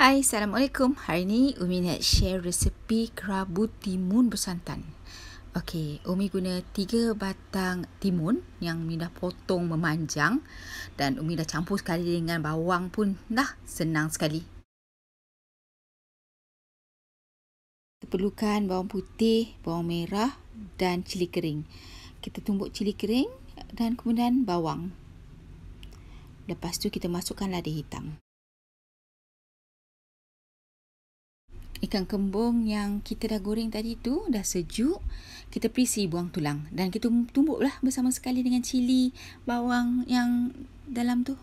Hai, Assalamualaikum. Hari ni Umi nak share resepi kerabu timun bersantan. Okey, Umi guna 3 batang timun yang Umi dah potong memanjang dan Umi dah campur sekali dengan bawang pun dah senang sekali. Perlukan bawang putih, bawang merah dan cili kering. Kita tumbuk cili kering dan kemudian bawang. Lepas tu kita masukkan lada hitam. ikan kembung yang kita dah goreng tadi tu dah sejuk kita perisi buang tulang dan kita tumbuklah bersama sekali dengan cili bawang yang dalam tu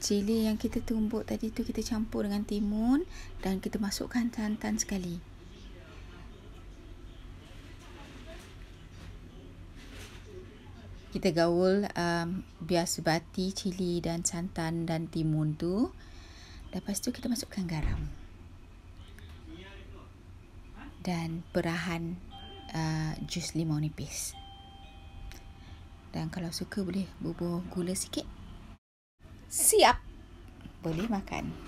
cili yang kita tumbuk tadi tu kita campur dengan timun dan kita masukkan santan sekali kita gaul um, bias bati, cili dan santan dan timun tu. Lepas tu kita masukkan garam. Dan perahan uh, jus limau nipis. Dan kalau suka boleh bubur gula sikit. Siap! Boleh makan.